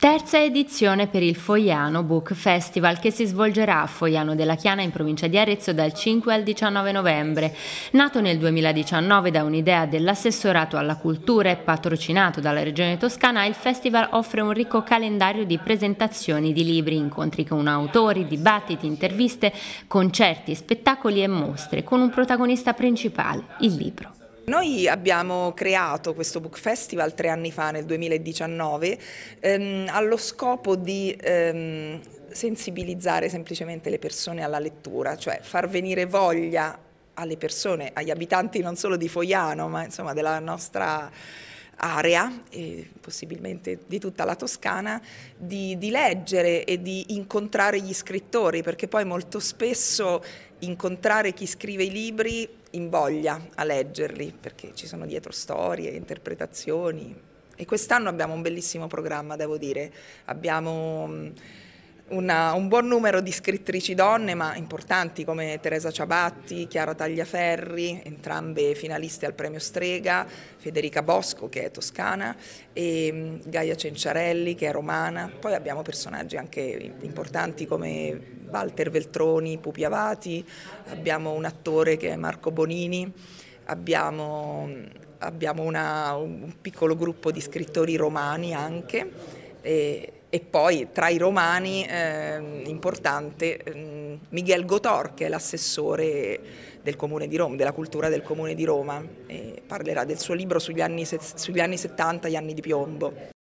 Terza edizione per il Foiano Book Festival che si svolgerà a Foiano della Chiana in provincia di Arezzo dal 5 al 19 novembre. Nato nel 2019 da un'idea dell'assessorato alla cultura e patrocinato dalla regione toscana, il festival offre un ricco calendario di presentazioni di libri, incontri con autori, dibattiti, interviste, concerti, spettacoli e mostre con un protagonista principale, il libro. Noi abbiamo creato questo Book Festival tre anni fa, nel 2019, ehm, allo scopo di... Ehm, sensibilizzare semplicemente le persone alla lettura, cioè far venire voglia alle persone, agli abitanti non solo di Foiano, ma insomma della nostra area, eh, possibilmente di tutta la Toscana, di, di leggere e di incontrare gli scrittori, perché poi molto spesso incontrare chi scrive i libri invoglia a leggerli, perché ci sono dietro storie, interpretazioni. E quest'anno abbiamo un bellissimo programma, devo dire. Abbiamo una, un buon numero di scrittrici donne, ma importanti come Teresa Ciabatti, Chiara Tagliaferri, entrambe finaliste al premio Strega, Federica Bosco che è toscana e mm, Gaia Cenciarelli che è romana. Poi abbiamo personaggi anche importanti come Walter Veltroni, Pupi Avati, abbiamo un attore che è Marco Bonini, abbiamo, mm, abbiamo una, un piccolo gruppo di scrittori romani anche. E, e poi tra i romani eh, importante eh, Miguel Gotor che è l'assessore del comune di Roma, della cultura del comune di Roma, parlerà del suo libro sugli anni, sugli anni 70, gli anni di piombo.